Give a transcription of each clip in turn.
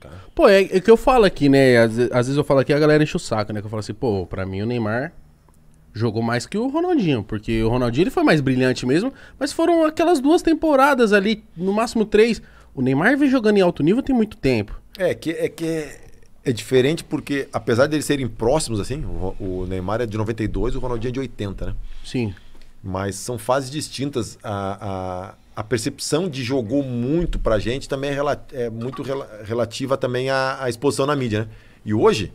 Tá. Pô, é, é que eu falo aqui, né? Às, às, vezes eu falo aqui a galera enche o saco, né? Que eu falo assim, pô, pra mim o Neymar jogou mais que o Ronaldinho, porque o Ronaldinho ele foi mais brilhante mesmo, mas foram aquelas duas temporadas ali, no máximo três. O Neymar vem jogando em alto nível tem muito tempo. É, que é que é diferente porque, apesar de eles serem próximos, assim, o, o Neymar é de 92 e o Ronaldinho é de 80, né? Sim. Mas são fases distintas. A, a a percepção de jogou muito pra gente também é, é muito relativa também à, à, exposição na mídia, né? E hoje,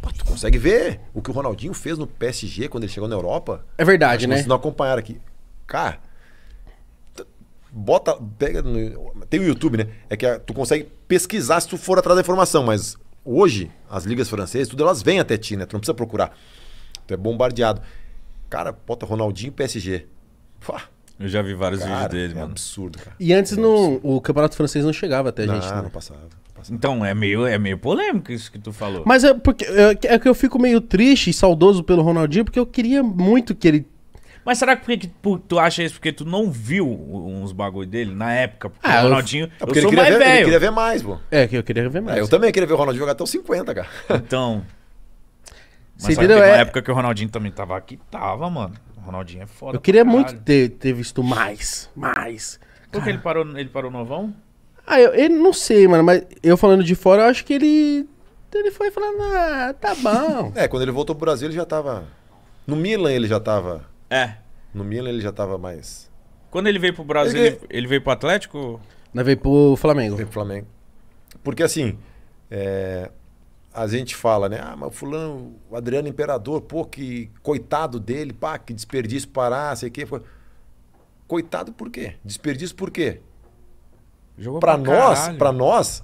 pô, tu consegue ver o que o Ronaldinho fez no PSG quando ele chegou na Europa. É verdade, né? Vocês não acompanharam aqui. Cara, bota. Pega no, tem o YouTube, né? É que a, tu consegue pesquisar se tu for atrás da informação, mas hoje, as ligas francesas, tudo elas vêm até ti, né? Tu não precisa procurar. Tu é bombardeado. Cara, bota Ronaldinho PSG. Pá, eu já vi vários cara, vídeos dele, é mano. absurdo, cara. E antes é não, o campeonato francês não chegava até não, a gente. Não, né? não passava, não passava. Então, é meio, é meio polêmico isso que tu falou. Mas é porque é, é que eu fico meio triste e saudoso pelo Ronaldinho, porque eu queria muito que ele mas será que por que tu acha isso porque tu não viu uns bagulho dele na época? Porque ah, o Ronaldinho. É porque eu sou ele, queria mais ver, ele queria ver mais, pô. É, que eu queria ver mais. É, eu também queria ver o Ronaldinho jogar até os 50, cara. Então. Mas Você sabe, entendeu? É... época que o Ronaldinho também tava aqui, tava, mano. Ronaldinho é foda. Eu queria muito ter, ter visto mais. Mais. Por que ele parou, ele parou novão? Ah, eu, não sei, mano, mas eu falando de fora, eu acho que ele. Ele foi falando, ah, tá bom. é, quando ele voltou pro Brasil, ele já tava. No Milan ele já tava. É. No Milan ele já tava mais. Quando ele veio pro Brasil, ele, ele, ele veio pro Atlético? Não, veio pro Flamengo. Veio pro Flamengo. Porque assim. É a gente fala, né? Ah, mas fulano, o Adriano Imperador, pô, que coitado dele, pá, que desperdício parar, sei o quê. Coitado por quê? Desperdício por quê? Para nós, para nós,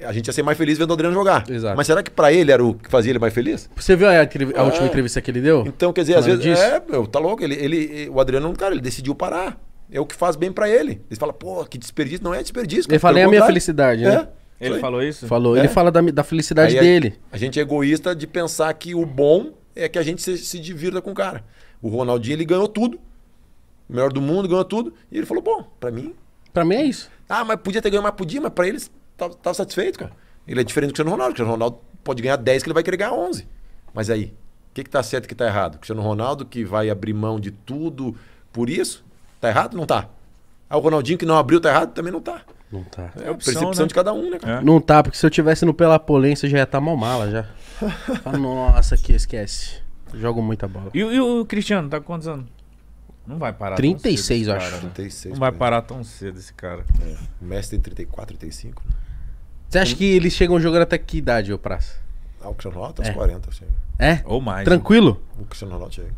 a gente ia ser mais feliz vendo o Adriano jogar. Exato. Mas será que para ele era o que fazia ele mais feliz? Você viu a, a última é. entrevista que ele deu? Então, quer dizer, às vezes, disso? é, meu, tá louco, ele, ele, o Adriano, é cara, ele decidiu parar. É o que faz bem para ele. Ele fala, pô, que desperdício, não é desperdício. Ele fala, é a minha felicidade, né? É. Ele Foi. falou isso? Falou. É. Ele fala da, da felicidade Aí dele. A, a, gente é egoísta de pensar que o bom é que a gente se, se divirta com o cara. O Ronaldinho, ele ganhou tudo. O melhor do mundo, ganhou tudo. E ele falou, bom, para mim... para mim é isso. Ah, mas podia ter ganho mais, podia. Mas para eles, tava, tá, tava tá satisfeito, cara. Ele é diferente do Cristiano Ronaldo. O Cristiano Ronaldo pode ganhar 10 que ele vai querer ganhar 11. Mas aí, o que, que tá certo e que tá errado? O Cristiano Ronaldo que vai abrir mão de tudo por isso? Tá errado? Não tá. Ah, o Ronaldinho que não abriu tá errado? Também não tá. Não tá. É, é a percepção né? de cada um, né, cara? É. Não tá, porque se eu tivesse no Pelapolência eu já ia estar tá mal mala já. nossa, que esquece. jogo muita bola. E, e, o Cristiano, tá quantos anos? Não vai parar 36, tão cedo, acho. 36, não vai parar tão cedo esse né? cara. É. O mestre tem 34, 35. Você acha que eles chegam jogando até que idade, ô Praça? Ah, o Cristiano Ronaldo aos tá é. 40, assim. É? Ou mais. Né? Tranquilo? O Cristiano Ronaldo chega.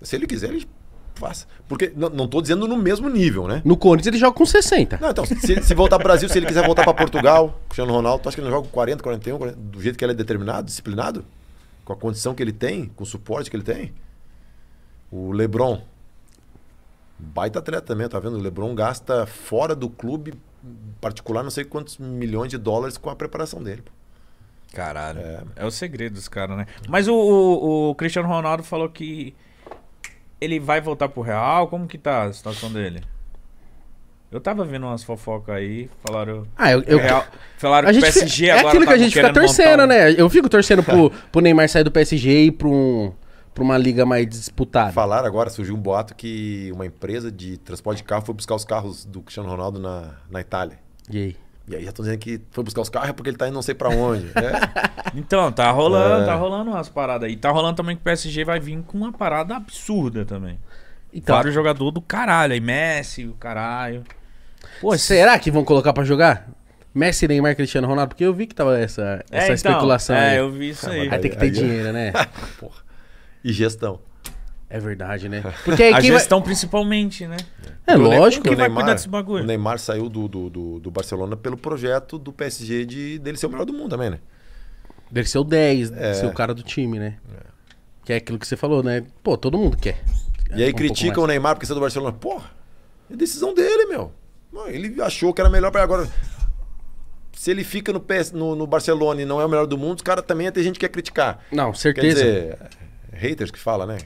Se ele quiser, ele Faça. Porque não estou dizendo no mesmo nível, né? No Corinthians ele joga com 60. Não, então, se, se voltar para o Brasil, se ele quiser voltar para Portugal, Cristiano Ronaldo, acho que ele não joga com 40, 41, 40, do jeito que ele é determinado, disciplinado? Com a condição que ele tem, com o suporte que ele tem? O Lebron. Baita atleta também, tá vendo? O Lebron gasta fora do clube particular não sei quantos milhões de dólares com a preparação dele. Caralho. É, é o segredo dos caras, né? Mas o, o, o Cristiano Ronaldo falou que ele vai voltar pro Real? Como que tá a situação dele? Eu tava vendo umas fofocas aí, falaram. Ah, eu. eu Real, falaram a que o PSG fica, é agora. É aquilo que a gente fica torcendo, um... né? Eu fico torcendo pro, pro Neymar sair do PSG e pro um, pra uma liga mais disputada. Falaram agora, surgiu um boato que uma empresa de transporte de carro foi buscar os carros do Cristiano Ronaldo na, na Itália. E aí? E aí já estão dizendo que foi buscar os carros é porque ele tá indo não sei para onde. É. então, tá rolando, é. tá rolando umas paradas aí. Tá rolando também que o PSG vai vir com uma parada absurda também. Então, Vários jogador do caralho. Aí Messi, o caralho. Pô, será que vão colocar para jogar? Messi, Neymar, Cristiano Ronaldo? Porque eu vi que tava essa, é, essa então. especulação é, aí. É, eu vi isso ah, aí. Vai ter que ter aí, dinheiro, né? Porra. E gestão. É verdade, né? Porque a, a gestão vai... principalmente, né? É lógico. Quem vai Neymar, cuidar desse bagulho? O Neymar saiu do, do, do, do, Barcelona pelo projeto do PSG de dele ser o melhor do mundo também, né? Dele ser o 10, é. ser o cara do time, né? É. Que é aquilo que você falou, né? Pô, todo mundo quer. E aí é um critica o Neymar porque saiu do Barcelona. Porra, é decisão dele, meu. Ele achou que era melhor para agora. Se ele fica no, PS, no, no, Barcelona e não é o melhor do mundo, os caras também ia ter gente que quer criticar. Não, certeza. Quer dizer, haters que fala, né?